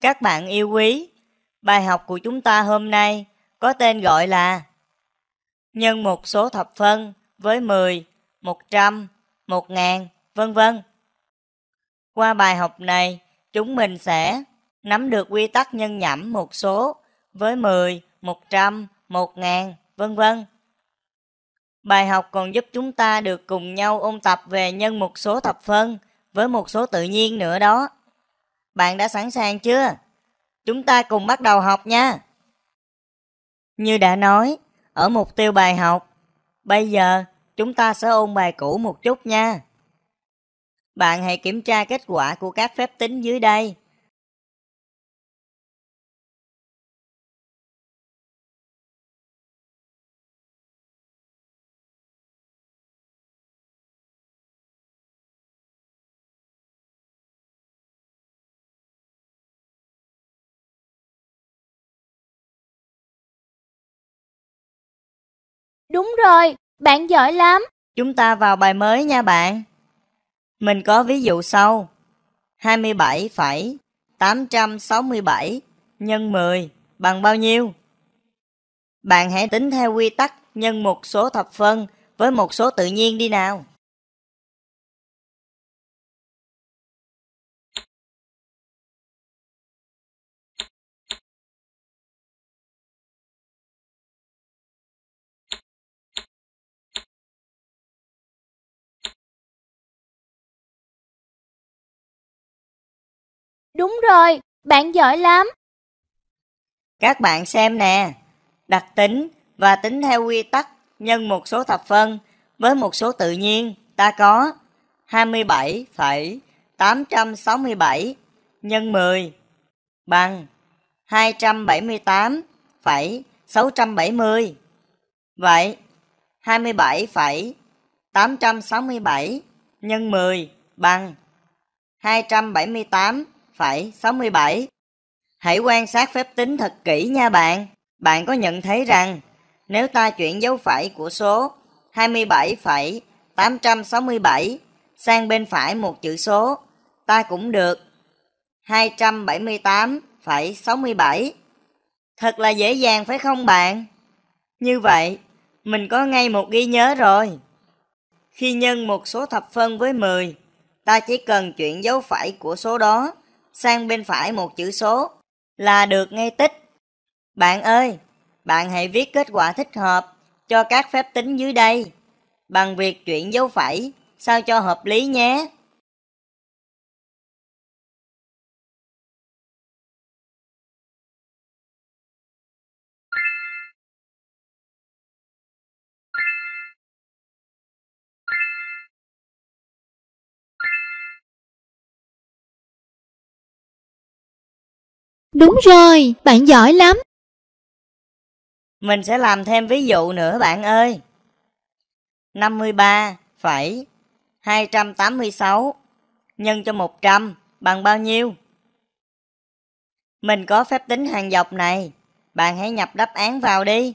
Các bạn yêu quý, bài học của chúng ta hôm nay có tên gọi là nhân một số thập phân với 10, 100, 1000, vân vân. Qua bài học này, chúng mình sẽ nắm được quy tắc nhân nhẩm một số với 10, 100, 1000, vân vân. Bài học còn giúp chúng ta được cùng nhau ôn tập về nhân một số thập phân với một số tự nhiên nữa đó bạn đã sẵn sàng chưa? Chúng ta cùng bắt đầu học nha. Như đã nói, ở mục tiêu bài học, bây giờ chúng ta sẽ ôn bài cũ một chút nha. Bạn hãy kiểm tra kết quả của các phép tính dưới đây. Đúng rồi, bạn giỏi lắm. Chúng ta vào bài mới nha bạn. Mình có ví dụ sau. 27,867 nhân 10 bằng bao nhiêu? Bạn hãy tính theo quy tắc nhân một số thập phân với một số tự nhiên đi nào. Đúng rồi, bạn giỏi lắm. Các bạn xem nè, đặc tính và tính theo quy tắc nhân một số thập phân với một số tự nhiên ta có 27,867 nhân 10 bằng 278,670. Vậy 27,867 nhân 10 bằng 278 phẩy sáu mươi bảy Hãy quan sát phép tính thật kỹ nha bạn. Bạn có nhận thấy rằng nếu ta chuyển dấu phẩy của số 27,867 sang bên phải một chữ số, ta cũng được 278,67. Thật là dễ dàng phải không bạn? Như vậy, mình có ngay một ghi nhớ rồi. Khi nhân một số thập phân với 10, ta chỉ cần chuyển dấu phẩy của số đó sang bên phải một chữ số là được ngay tích. Bạn ơi, bạn hãy viết kết quả thích hợp cho các phép tính dưới đây bằng việc chuyển dấu phẩy sao cho hợp lý nhé. Đúng rồi, bạn giỏi lắm. Mình sẽ làm thêm ví dụ nữa bạn ơi. 53,286 nhân cho 100 bằng bao nhiêu? Mình có phép tính hàng dọc này, bạn hãy nhập đáp án vào đi.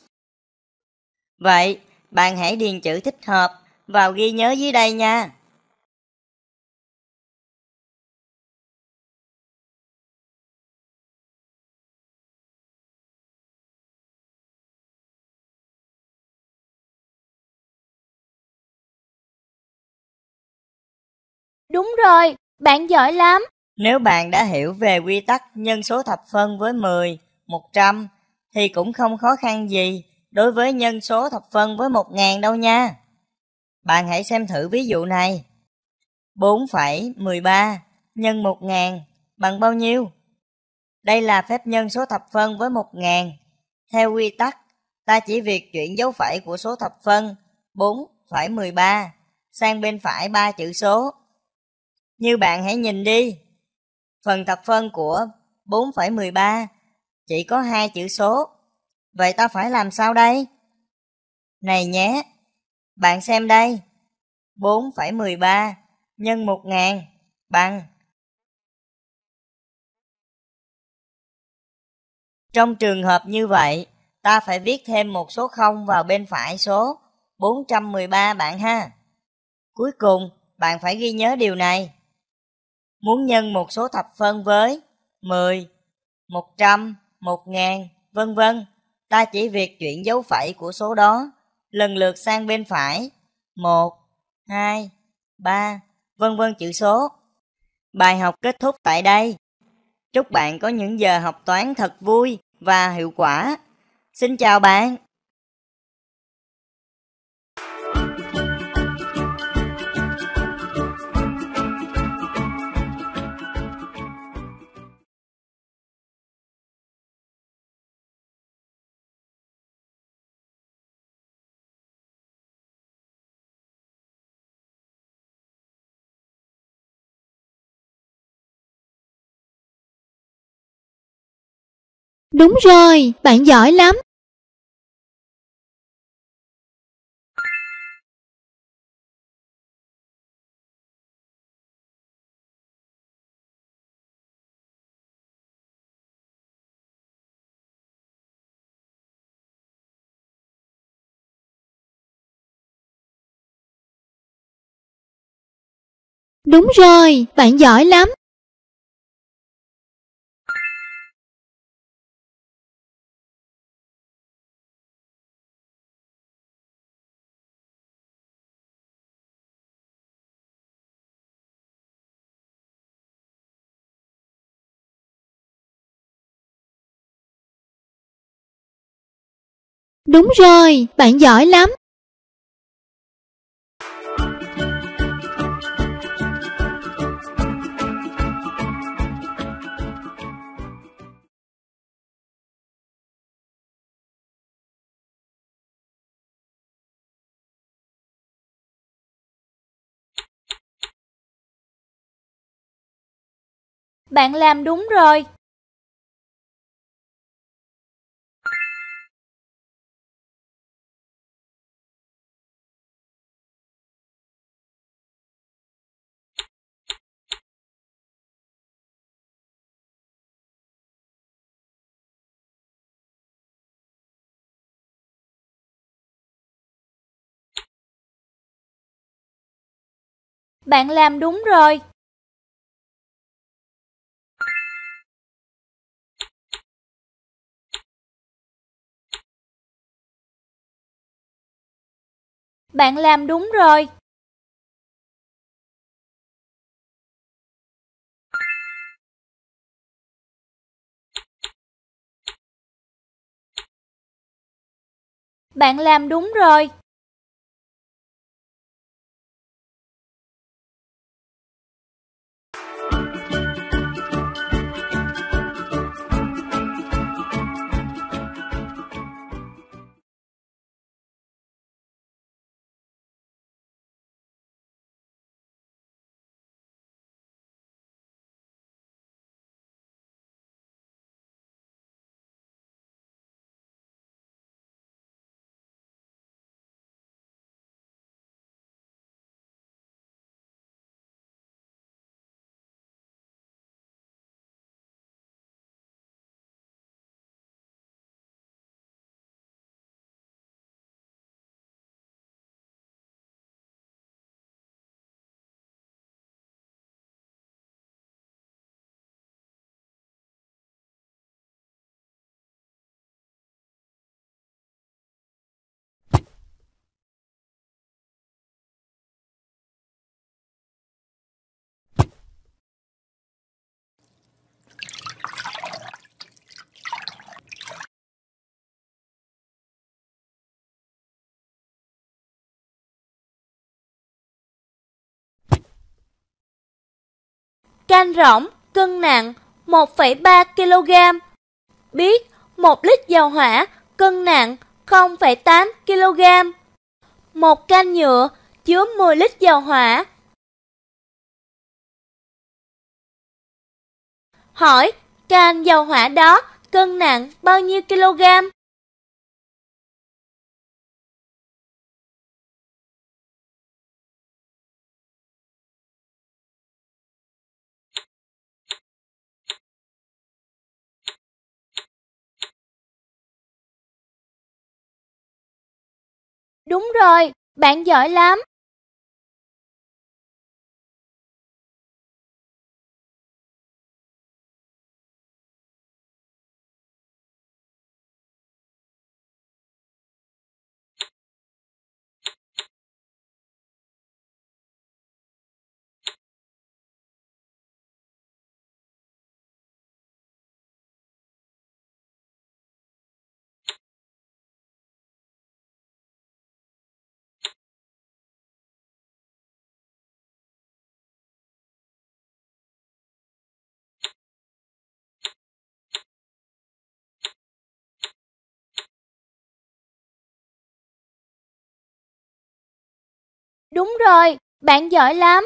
Vậy, bạn hãy điền chữ thích hợp vào ghi nhớ dưới đây nha. Đúng rồi, bạn giỏi lắm. Nếu bạn đã hiểu về quy tắc nhân số thập phân với 10, 100 thì cũng không khó khăn gì đối với nhân số thập phân với 1.000 đâu nha. Bạn hãy xem thử ví dụ này. 4,13 nhân 1.000 bằng bao nhiêu? Đây là phép nhân số thập phân với 1.000. Theo quy tắc, ta chỉ việc chuyển dấu phẩy của số thập phân 4,13 sang bên phải ba chữ số. Như bạn hãy nhìn đi, phần thập phân của 4,13 chỉ có hai chữ số Vậy ta phải làm sao đây? Này nhé, bạn xem đây. 4,13 nhân 1.000 bằng. Trong trường hợp như vậy, ta phải viết thêm một số 0 vào bên phải số 413 bạn ha. Cuối cùng, bạn phải ghi nhớ điều này. Muốn nhân một số thập phân với 10, 100, 1000, vân vân ta chỉ việc chuyển dấu phẩy của số đó lần lượt sang bên phải, 1, 2, 3, vân vân chữ số. Bài học kết thúc tại đây. Chúc bạn có những giờ học toán thật vui và hiệu quả. Xin chào bạn! Đúng rồi, bạn giỏi lắm. Đúng rồi, bạn giỏi lắm. Đúng rồi, bạn giỏi lắm. Bạn làm đúng rồi. Bạn làm đúng rồi. Bạn làm đúng rồi. Bạn làm đúng rồi. can rỗng, cân nặng 1,3 kg. Biết 1 lít dầu hỏa, cân nặng 0,8 kg. Một can nhựa chứa 10 lít dầu hỏa. Hỏi, can dầu hỏa đó cân nặng bao nhiêu kg? Đúng rồi, bạn giỏi lắm. Đúng rồi, bạn giỏi lắm.